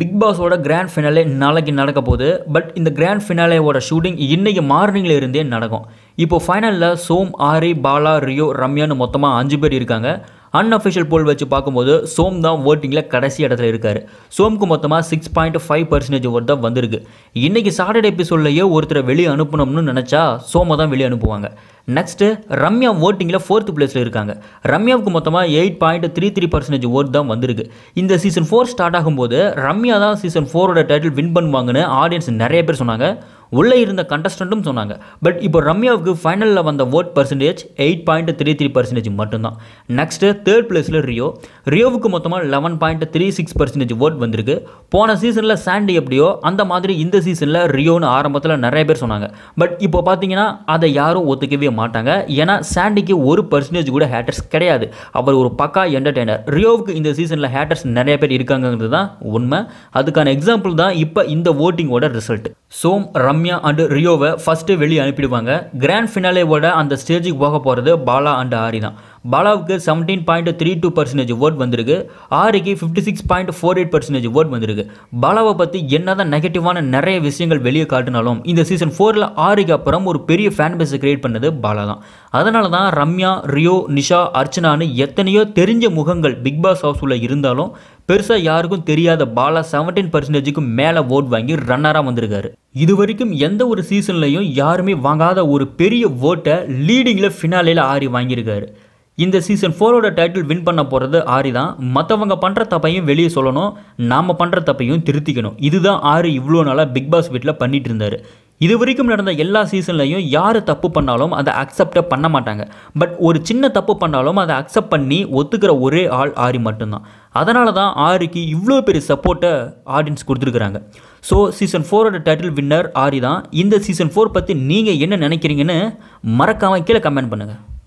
big பாஸோட grand finale நாளைக்கு நடக்க போகுது பட் இந்த கிராண்ட் ஃபினாலேவோட ஷூட்டிங் இன்றைக்கி மார்னிங்கில் இருந்தே நடக்கும் இப்போ ஃபைனலில் சோம் ஆரி பாலா ரியோ ரம்யான்னு மொத்தமாக அஞ்சு பேர் இருக்காங்க அன்அஃபிஷியல் போல் வச்சு பார்க்கும்போது சோம் தான் ஓட்டிங்கில் கடைசி இடத்துல இருக்கார் சோம்க்கு மொத்தமாக six point five percentage vote தான் வந்திருக்கு இன்றைக்கி சாட்டர்டே எபிசோட்லேயே ஒருத்தரை வெளியே அனுப்பணும்னு நினச்சா சோமை தான் வெளியே அனுப்புவாங்க நெக்ஸ்ட்டு ரம்யா ஓட்டிங்கில் ஃபோர்த்து பிளேஸில் இருக்காங்க ரம்யாவுக்கு மொத்தமாக eight point three three percentage vote தான் வந்திருக்கு இந்த சீசன் ஃபோர் ஸ்டார்ட் ஆகும்போது ரம்யா தான் சீசன் ஃபோரோட டைட்டில் வின் பண்ணுவாங்கன்னு ஆடியன்ஸ் நிறைய பேர் சொன்னாங்க உள்ளே இருந்த கண்டஸ்டண்ட்டும் சொன்னாங்க பட் இப்போ ரம்யாவுக்கு ஃபைனலில் வந்த vote percentage eight point three three percentage மட்டும்தான் நெக்ஸ்ட்டு தேர்ட் பிளேஸில் ரியோ ரியோவுக்கு மொத்தமாக eleven point three six percentage vote வந்திருக்கு போன சீசனில் சாண்டி எப்படியோ அந்த மாதிரி இந்த சீசனில் ரியோன்னு ஆரம்பத்தில் நிறைய பேர் சொன்னாங்க பட் இப்போ பார்த்தீங்கன்னா அதை யாரும் ஒத்துக்கவே மாட்டாங்க ஏன்னா சாண்டிக்கு ஒரு பர்சன்டேஜ் கூட ஹேட்டர்ஸ் கிடையாது அவர் ஒரு பக்கா என்டர்டெய்னர் ரியோவுக்கு இந்த சீசனில் ஹேட்டர்ஸ் நிறைய பேர் இருக்காங்கிறது தான் உண்மை அதுக்கான எக்ஸாம்பிள் தான் இப்போ இந்த ஓட்டிங்கோட ரிசல்ட் சோம் ரம்யா அண்டு ரியோவை ஃபஸ்ட்டு வெளியே அனுப்பிடுவாங்க கிராண்ட் ஃபினாலேவோட அந்த ஸ்டேஜுக்கு போக போகிறது பாலா அண்டு ஆரி தான் பாலாவுக்கு seventeen point three two percentage vote வந்திருக்கு ஆரிக்கு fifty six point four eight percentage vote வந்திருக்கு பாலாவை பற்றி என்னதான் நெகட்டிவான நிறைய விஷயங்கள் வெளியே காட்டினாலும் இந்த சீசன் ஃபோரில் ஆறுக்கு அப்புறம் ஒரு பெரிய ஃபேன் பேஸை கிரியேட் பண்ணது பாலா தான் அதனால தான் ரம்யா ரியோ நிஷா அர்ச்சனான்னு எத்தனையோ தெரிஞ்ச முகங்கள் பிக் பாஸ் ஹவுஸ்குள்ளே இருந்தாலும் பெருசாக யாருக்கும் தெரியாத பாலா செவன்டீன் பர்சன்டேஜுக்கு மேலே ஓட் வாங்கி ரன்னராக வந்திருக்காரு இது வரைக்கும் எந்த ஒரு சீசன்லையும் யாருமே வாங்காத ஒரு பெரிய ஓட்டை லீடிங்கில் ஃபினாலையில் ஆறி வாங்கியிருக்காரு இந்த சீசன் ஃபோரோட டைட்டில் வின் பண்ண போகிறது ஆரி தான் மற்றவங்க பண்ணுற தப்பையும் வெளியே சொல்லணும் நாம் பண்ணுற தப்பையும் திருத்திக்கணும் இதுதான் ஆரி இவ்வளோ நாளாக பிக் பாஸ் வீட்டில் பண்ணிட்டு இருந்தார் இது வரைக்கும் நடந்த எல்லா சீசன்லையும் யார் தப்பு பண்ணாலும் அதை அக்செப்டே பண்ண மாட்டாங்க பட் ஒரு சின்ன தப்பு பண்ணாலும் அதை அக்செப்ட் பண்ணி ஒத்துக்கிற ஒரே ஆள் ஆரி மட்டும்தான் அதனால தான் ஆரிக்கு இவ்வளோ பெரிய சப்போர்ட்டை ஆடியன்ஸ் கொடுத்துருக்குறாங்க ஸோ சீசன் ஃபோரோட டைட்டில் வின்னர் ஆரி தான் இந்த சீசன் ஃபோர் பற்றி நீங்கள் என்ன நினைக்கிறீங்கன்னு மறக்காமல் கீழே கமெண்ட் பண்ணுங்கள்